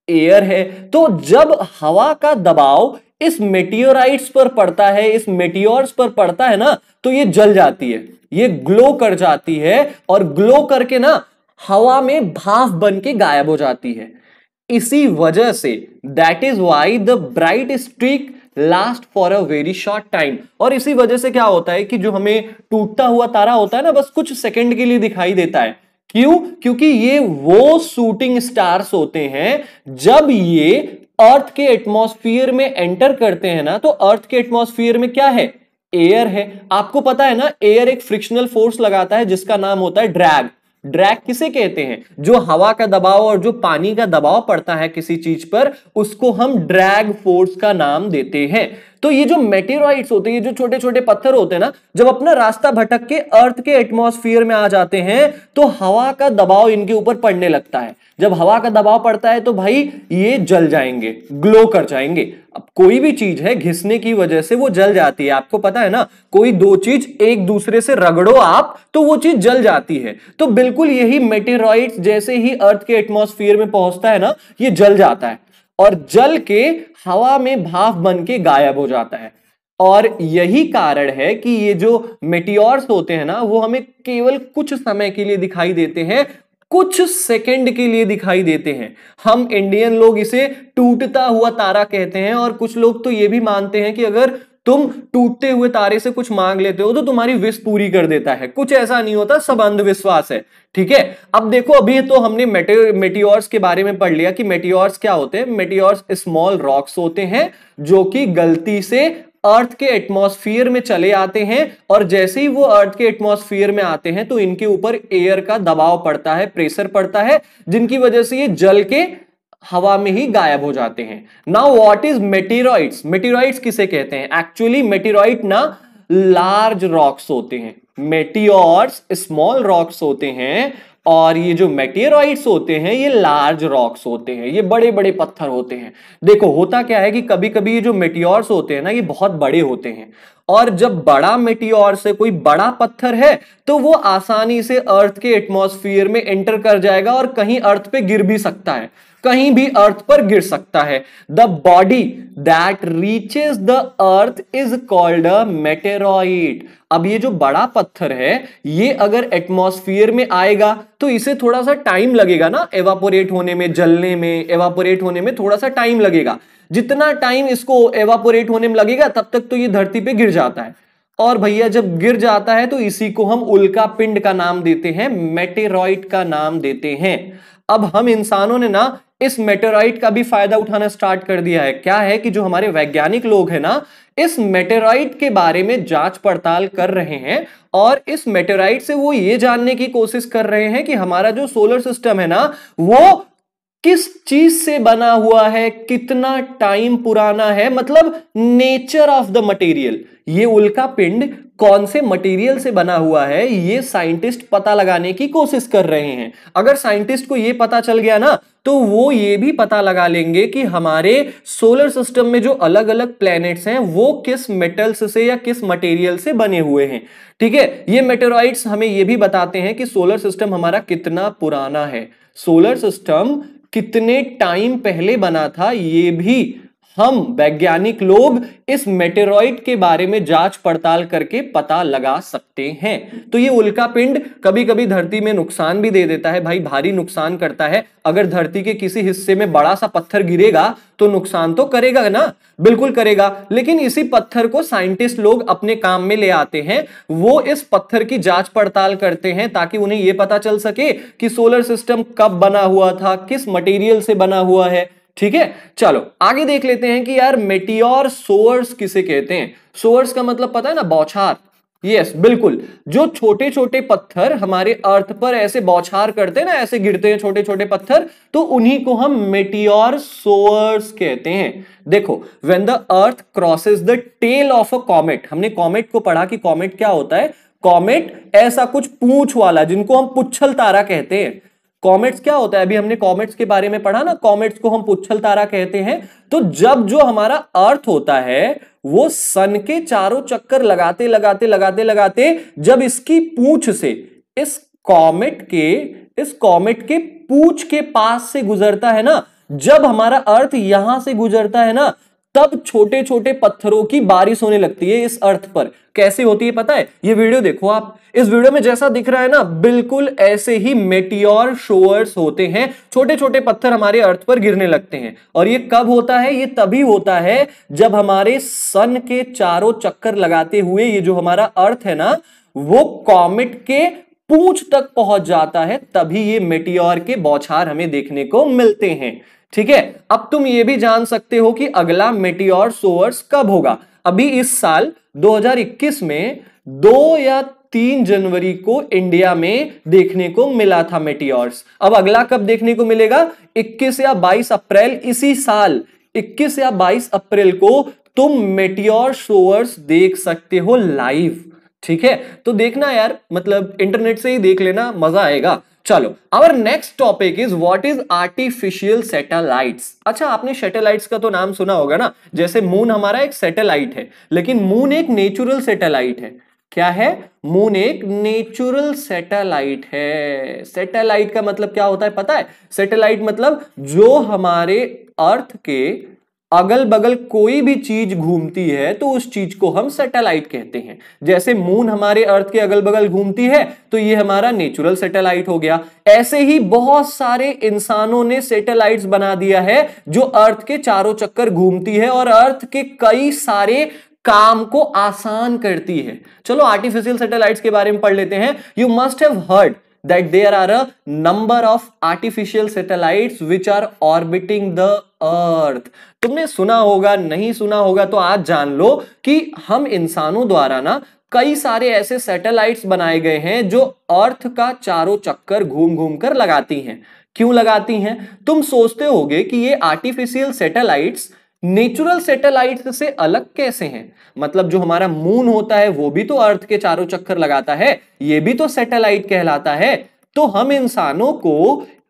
एयर है तो जब हवा का दबाव इस मेटियोराइट्स पर पड़ता है इस मेटियोर्स पर पड़ता है ना तो ये जल जाती है ये ग्लो कर जाती है और ग्लो करके ना हवा में भाव बन के गायब हो जाती है इसी वजह से that is why the bright streak last for a very short time और इसी वजह से क्या होता है कि जो हमें टूटता हुआ तारा होता है ना बस कुछ सेकंड के लिए दिखाई देता है क्यों क्योंकि ये वो शूटिंग स्टार्स होते हैं जब ये अर्थ के एटमॉस्फेयर में एंटर करते हैं ना तो अर्थ के एटमॉस्फेयर में क्या है एयर है आपको पता है ना एयर एक फ्रिक्शनल फोर्स लगाता है जिसका नाम होता है ड्रैग ड्रैग किसे कहते हैं जो हवा का दबाव और जो पानी का दबाव पड़ता है किसी चीज पर उसको हम ड्रैग फोर्स का नाम देते हैं तो ये जो मेटेरॉइड्स होते हैं ये जो छोटे छोटे पत्थर होते हैं ना जब अपना रास्ता भटक के अर्थ के एटमोस्फियर में आ जाते हैं तो हवा का दबाव इनके ऊपर पड़ने लगता है जब हवा का दबाव पड़ता है तो भाई ये जल जाएंगे ग्लो कर जाएंगे अब कोई भी चीज है घिसने की वजह से वो जल जाती है आपको पता है ना कोई दो चीज एक दूसरे से रगड़ो आप तो वो चीज जल जाती है तो बिल्कुल यही मेटेरॉइड जैसे ही अर्थ के एटमोस्फियर में पहुंचता है ना ये जल जाता है और जल के हवा में भाव बन के गायब हो जाता है और यही कारण है कि ये जो मेटियोर्स होते हैं ना वो हमें केवल कुछ समय के लिए दिखाई देते हैं कुछ सेकंड के लिए दिखाई देते हैं हम इंडियन लोग इसे टूटता हुआ तारा कहते हैं और कुछ लोग तो ये भी मानते हैं कि अगर तुम टूटते हुए तारे से कुछ मांग लेते हो तो तुम्हारी विश पूरी कर देता है कुछ ऐसा नहीं होता सब अंधविश्वास है ठीक है अब देखो अभी तो हमने मेटियोर्स के बारे में पढ़ लिया कि मेटियोर्स क्या होते हैं मेटियोर्स स्मॉल रॉक्स होते हैं जो कि गलती से अर्थ के एटमॉस्फेयर में चले आते हैं और जैसे ही वो अर्थ के एटमॉस्फेयर में आते हैं तो इनके ऊपर एयर का दबाव पड़ता है प्रेशर पड़ता है जिनकी वजह से ये जल के हवा में ही गायब हो जाते हैं now what is meteoroids meteoroids किसे कहते हैं एक्चुअली मेटीरोइड ना लार्ज रॉक्स होते हैं मेटियोर्स स्मॉल रॉक्स होते हैं और ये जो मेटेरॉइड्स होते हैं ये लार्ज रॉक्स होते हैं ये बड़े बड़े पत्थर होते हैं देखो होता क्या है कि कभी कभी ये जो मेटियोर्स होते हैं ना ये बहुत बड़े होते हैं और जब बड़ा मेटियोर से कोई बड़ा पत्थर है तो वो आसानी से अर्थ के एटमोसफियर में एंटर कर जाएगा और कहीं अर्थ पे गिर भी सकता है कहीं भी अर्थ पर गिर सकता है the body that reaches the earth is called a meteoroid अब ये जो बड़ा पत्थर है ये अगर एटमोस्फियर में आएगा तो इसे थोड़ा सा टाइम लगेगा ना एवापोरेट होने में जलने में एवापोरेट होने में थोड़ा सा टाइम लगेगा जितना टाइम इसको एवापोरेट होने में लगेगा तब तक तो ये धरती पे गिर जाता है और भैया जब गिर जाता है तो इसी को हम उल्का पिंड का नाम देते हैं मेटेरॉइड का नाम देते हैं अब हम इंसानों ने ना इस मेटेराइट का भी फायदा उठाना स्टार्ट कर दिया है क्या है कि जो हमारे वैज्ञानिक लोग हैं ना इस मेटेराइट के बारे में जांच पड़ताल कर रहे हैं और इस मेटेराइट से वो ये जानने की कोशिश कर रहे हैं कि हमारा जो सोलर सिस्टम है ना वो किस चीज से बना हुआ है कितना टाइम पुराना है मतलब नेचर ऑफ द मटेरियल ये उल्का पिंड कौन से मटेरियल से बना हुआ है ये साइंटिस्ट पता लगाने की कोशिश कर रहे हैं अगर साइंटिस्ट को ये पता चल गया ना तो वो ये भी पता लगा लेंगे कि हमारे सोलर सिस्टम में जो अलग अलग प्लैनेट्स हैं वो किस मेटल्स से या किस मटेरियल से बने हुए हैं ठीक है ये मेटेरॉइड्स हमें ये भी बताते हैं कि सोलर सिस्टम हमारा कितना पुराना है सोलर सिस्टम कितने टाइम पहले बना था ये भी हम वैज्ञानिक लोग इस मेटेरॉइड के बारे में जांच पड़ताल करके पता लगा सकते हैं तो ये उल्का पिंड कभी कभी धरती में नुकसान भी दे देता है भाई भारी नुकसान करता है अगर धरती के किसी हिस्से में बड़ा सा पत्थर गिरेगा तो नुकसान तो करेगा ना बिल्कुल करेगा लेकिन इसी पत्थर को साइंटिस्ट लोग अपने काम में ले आते हैं वो इस पत्थर की जांच पड़ताल करते हैं ताकि उन्हें यह पता चल सके कि सोलर सिस्टम कब बना हुआ था किस मटेरियल से बना हुआ है ठीक है चलो आगे देख लेते हैं कि यार मेटियोर सोअर्स किसे कहते हैं सोअर्स का मतलब पता है ना बौछार यस yes, बिल्कुल जो छोटे छोटे पत्थर हमारे अर्थ पर ऐसे बौछार करते हैं ना ऐसे गिरते हैं छोटे छोटे पत्थर तो उन्हीं को हम मेटियोर सोअर्स कहते हैं देखो when the earth crosses the tail of a comet हमने कॉमेट को पढ़ा कि कॉमेट क्या होता है कॉमेट ऐसा कुछ पूछ वाला जिनको हम पुच्छल तारा कहते हैं कॉमेट्स क्या होता है अभी हमने कॉमेट्स के बारे में पढ़ा ना कॉमेट्स को हम पुच्छल तारा कहते हैं तो जब जो हमारा अर्थ होता है वो सन के चारों चक्कर लगाते लगाते लगाते लगाते जब इसकी पूछ से इस कॉमेट के इस कॉमेट के पूछ के पास से गुजरता है ना जब हमारा अर्थ यहां से गुजरता है ना तब छोटे छोटे पत्थरों की बारिश होने लगती है इस अर्थ पर कैसे होती है पता है ये वीडियो देखो आप इस वीडियो में जैसा दिख रहा है ना बिल्कुल ऐसे ही मेटियोर शोअर्स होते हैं छोटे छोटे पत्थर हमारे अर्थ पर गिरने लगते हैं और ये कब होता है ये तभी होता है जब हमारे सन के चारों चक्कर लगाते हुए ये जो हमारा अर्थ है ना वो कॉमिट के पूछ तक पहुंच जाता है तभी ये मेटियोर के बौछार हमें देखने को मिलते हैं ठीक है अब तुम ये भी जान सकते हो कि अगला मेटियोर सोवर्स कब होगा अभी इस साल 2021 में दो या तीन जनवरी को इंडिया में देखने को मिला था मेटियोर्स अब अगला कब देखने को मिलेगा 21 या 22 अप्रैल इसी साल 21 या 22 अप्रैल को तुम मेटियोर सोवर्स देख सकते हो लाइव ठीक है तो देखना यार मतलब इंटरनेट से ही देख लेना मजा आएगा चलो our next topic is what is artificial satellites अच्छा आपने सैटेलाइट्स का तो नाम सुना होगा ना जैसे मून हमारा एक सैटेलाइट है लेकिन मून एक नेचुरल सैटेलाइट है क्या है मून एक नेचुरल सैटेलाइट है सैटेलाइट का मतलब क्या होता है पता है सैटेलाइट मतलब जो हमारे अर्थ के अगल बगल कोई भी चीज घूमती है तो उस चीज को हम सैटेलाइट कहते हैं जैसे मून हमारे अर्थ के अगल बगल घूमती है तो ये हमारा नेचुरल सैटेलाइट हो गया ऐसे ही बहुत सारे इंसानों ने सैटेलाइट्स बना दिया है जो अर्थ के चारों चक्कर घूमती है और अर्थ के कई सारे काम को आसान करती है चलो आर्टिफिशियल सेटेलाइट के बारे में पढ़ लेते हैं you must have heard that there are a number of artificial satellites which are orbiting the earth तुमने सुना होगा नहीं सुना होगा तो आज जान लो कि हम इंसानों द्वारा ना कई सारे ऐसे सैटेलाइट्स बनाए गए हैं जो अर्थ का चारों चक्कर घूम घूम कर लगाती हैं क्यों लगाती हैं तुम सोचते होगे कि ये आर्टिफिशियल सैटेलाइट्स नेचुरल सैटेलाइट से अलग कैसे हैं मतलब जो हमारा मून होता है वो भी तो अर्थ के चारों चक्कर लगाता है ये भी तो सैटेलाइट कहलाता है तो हम इंसानों को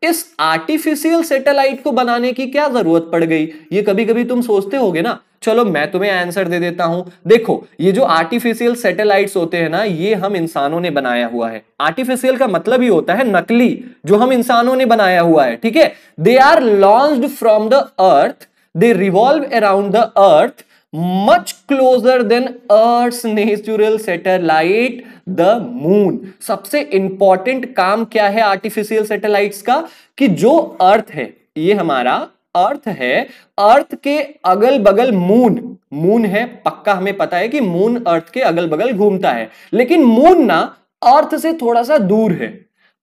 इस आर्टिफिशियल सैटेलाइट को बनाने की क्या जरूरत पड़ गई ये कभी कभी तुम सोचते होगे ना चलो मैं तुम्हें आंसर दे देता हूं देखो ये जो आर्टिफिशियल सैटेलाइट्स होते हैं ना ये हम इंसानों ने बनाया हुआ है आर्टिफिशियल का मतलब ही होता है नकली जो हम इंसानों ने बनाया हुआ है ठीक है they are launch from the earth they revolve around the earth much closer than earth natural satellite the moon सबसे इंपॉर्टेंट काम क्या है आर्टिफिशियल सेटेलाइट का कि जो अर्थ है ये हमारा अर्थ है अर्थ के अगल बगल मून मून है पक्का हमें पता है कि मून अर्थ के अगल बगल घूमता है लेकिन मून ना अर्थ से थोड़ा सा दूर है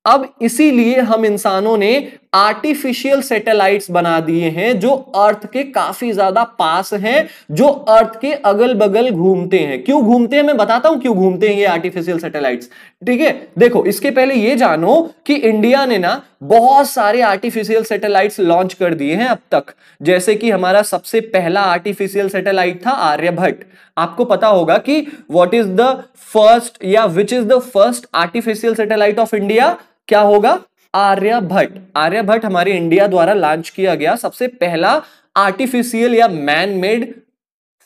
अब इसीलिए हम इंसानों ने आर्टिफिशियल सैटेलाइट्स बना दिए हैं जो अर्थ के काफी ज्यादा पास हैं जो अर्थ के अगल बगल घूमते हैं क्यों घूमते हैं मैं बताता हूं क्यों घूमते हैं ये आर्टिफिशियल सैटेलाइट्स ठीक है देखो इसके पहले ये जानो कि इंडिया ने ना बहुत सारे आर्टिफिशियल सैटेलाइट्स लॉन्च कर दिए हैं अब तक जैसे कि हमारा सबसे पहला आर्टिफिशियल सैटेलाइट था आर्यभट्ट आपको पता होगा कि वॉट इज द फर्स्ट या which is the first artificial satellite of India क्या होगा आर्यभट्ट आर्यभट्ट हमारे इंडिया द्वारा लॉन्च किया गया सबसे पहला आर्टिफिशियल या मैन मेड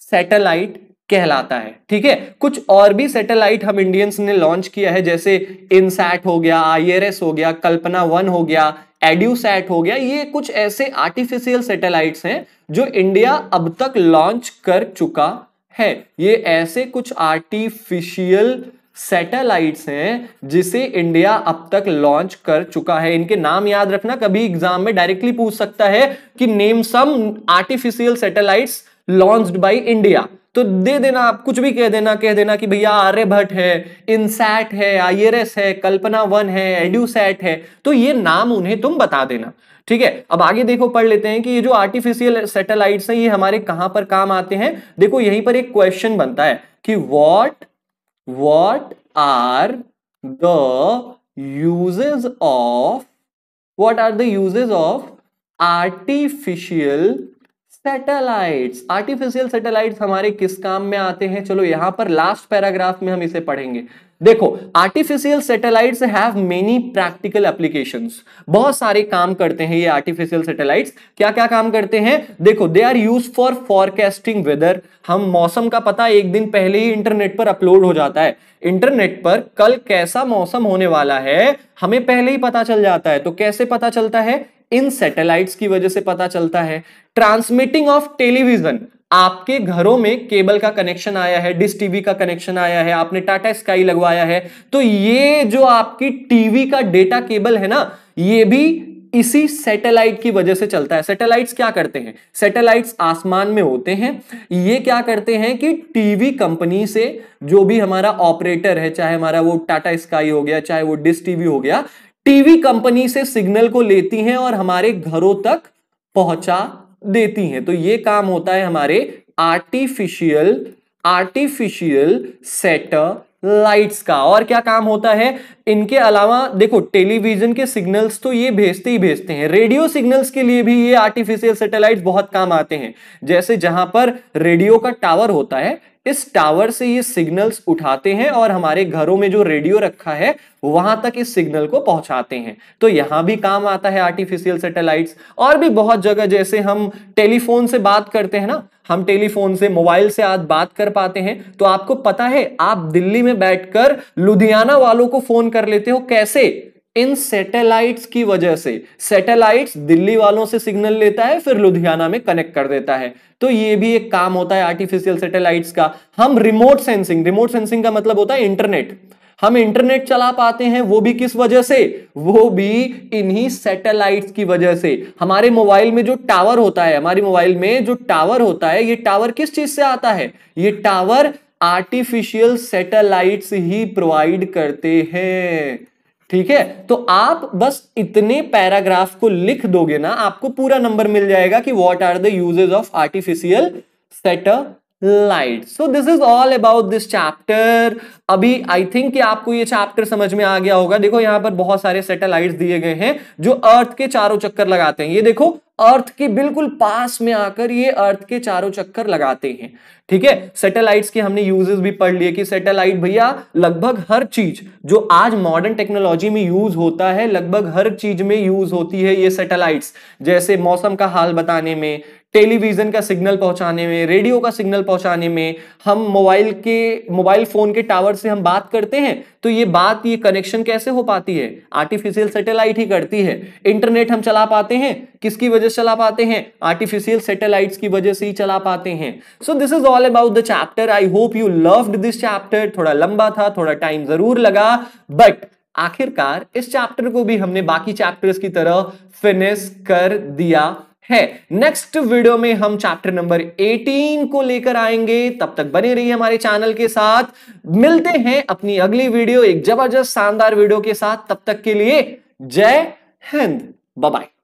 सैटेलाइट कहलाता है ठीक है कुछ और भी सैटेलाइट हम इंडियंस ने लॉन्च किया है जैसे इनसैट हो गया आईआरएस हो गया कल्पना वन हो गया एड्यूसैट हो गया ये कुछ ऐसे आर्टिफिशियल सैटेलाइट्स हैं जो इंडिया अब तक लॉन्च कर चुका है ये ऐसे कुछ आर्टिफिशियल सैटेलाइट्स हैं जिसे इंडिया अब तक लॉन्च कर चुका है इनके नाम याद रखना कभी एग्जाम में डायरेक्टली पूछ सकता है कि name some artificial satellites launched by India तो दे देना आप कुछ भी कह देना कह देना कि भैया आर्यभट्ट है इनसैट है आईआरएस है कल्पना वन है एड्यूसैट है तो ये नाम उन्हें तुम बता देना ठीक है अब आगे देखो पढ़ लेते हैं कि ये जो आर्टिफिशियल सैटेलाइट्स हैं ये हमारे कहां पर काम आते हैं देखो यहीं पर एक क्वेश्चन बनता है कि what what are the uses of what are the uses of artificial satellite artificial satellite हमारे किस काम में आते हैं चलो यहां पर लास्ट पैराग्राफ में हम इसे पढ़ेंगे देखो artificial satellites have many practical applications बहुत सारे काम करते हैं ये आर्टिफिशियल सैटेलाइट्स क्या क्या काम करते हैं देखो they are use for forecasting weather हम मौसम का पता एक दिन पहले ही इंटरनेट पर अपलोड हो जाता है इंटरनेट पर कल कैसा मौसम होने वाला है हमें पहले ही पता चल जाता है तो कैसे पता चलता है इन सैटेलाइट्स की वजह से पता चलता है ट्रांसमिटिंग ऑफ टेलीविजन आपके घरों में केबल का कनेक्शन आया है डिस टीवी का कनेक्शन आया है आपने टाटा स्काई लगवाया है तो ये जो आपकी टीवी का डेटा केबल है ना ये भी इसी सैटेलाइट की वजह से चलता है सैटेलाइट्स क्या करते हैं सैटेलाइट्स आसमान में होते हैं ये क्या करते हैं कि टीवी कंपनी से जो भी हमारा ऑपरेटर है चाहे हमारा वो टाटा स्काई हो गया चाहे वो डिस टीवी हो गया टीवी कंपनी से सिग्नल को लेती हैं और हमारे घरों तक पहुंचा देती हैं तो ये काम होता है हमारे आर्टिफिशियल आर्टिफिशियल सेटर लाइट्स का और क्या काम होता है इनके अलावा देखो टेलीविजन के सिग्नल्स तो ये भेजते ही भेजते हैं रेडियो सिग्नल्स के लिए भी ये आर्टिफिशियल सेटेलाइट बहुत काम आते हैं जैसे जहां पर रेडियो का टावर होता है इस टावर से ये सिग्नल्स उठाते हैं और हमारे घरों में जो रेडियो रखा है वहां तक इस सिग्नल को पहुंचाते हैं तो यहां भी काम आता है आर्टिफिशियल सैटेलाइट्स और भी बहुत जगह जैसे हम टेलीफोन से बात करते हैं ना हम टेलीफोन से मोबाइल से आज बात कर पाते हैं तो आपको पता है आप दिल्ली में बैठकर लुधियाना वालों को फोन कर लेते हो कैसे इन सैटेलाइट्स की वजह से सैटेलाइट्स दिल्ली वालों से सिग्नल लेता है फिर लुधियाना में कनेक्ट कर देता है तो ये भी एक काम होता है आर्टिफिशियल सैटेलाइट्स का हम रिमोट सेंसिंग रिमोट सेंसिंग का मतलब होता है इंटरनेट हम इंटरनेट चला पाते हैं वो भी किस वजह से वो भी इन्हीं सैटेलाइट्स की वजह से हमारे मोबाइल में जो टावर होता है हमारे मोबाइल में जो टावर होता है ये टावर किस चीज से आता है ये टावर आर्टिफिशियल सैटेलाइट्स ही प्रोवाइड करते हैं ठीक है तो आप बस इतने पैराग्राफ को लिख दोगे ना आपको पूरा नंबर मिल जाएगा कि what are the uses of artificial satellite light so this is all about this chapter अभी आई थिंक कि आपको ये चैप्टर समझ में आ गया होगा देखो यहां पर बहुत सारे सैटेलाइट दिए गए हैं जो अर्थ के चारों चक्कर लगाते हैं ये देखो अर्थ के बिल्कुल पास में आकर ये अर्थ के चारों चक्कर लगाते हैं ठीक है सैटेलाइट्स के हमने यूजेस भी पढ़ लिए कि सैटेलाइट भैया लगभग हर चीज जो आज मॉडर्न टेक्नोलॉजी में यूज होता है लगभग हर चीज में यूज होती है ये सैटेलाइट्स जैसे मौसम का हाल बताने में टेलीविज़न का सिग्नल पहुंचाने में रेडियो का सिग्नल पहुंचाने में हम मोबाइल के मोबाइल फ़ोन के टावर से हम बात करते हैं तो ये बात ये कनेक्शन कैसे हो पाती है आर्टिफिशियल सैटेलाइट ही करती है इंटरनेट हम चला पाते हैं किसकी वजह से चला पाते हैं आर्टिफिशियल सैटेलाइट्स की वजह से ही चला पाते हैं so this is all about the chapter I hope you loved this chapter थोड़ा लंबा था थोड़ा टाइम जरूर लगा बट आखिरकार इस चैप्टर को भी हमने बाकी चैप्टर्स की तरह फिनिश कर दिया है नेक्स्ट वीडियो में हम चैप्टर नंबर 18 को लेकर आएंगे तब तक बने रहिए हमारे चैनल के साथ मिलते हैं अपनी अगली वीडियो एक जबरदस्त शानदार वीडियो के साथ तब तक के लिए जय हिंद बाय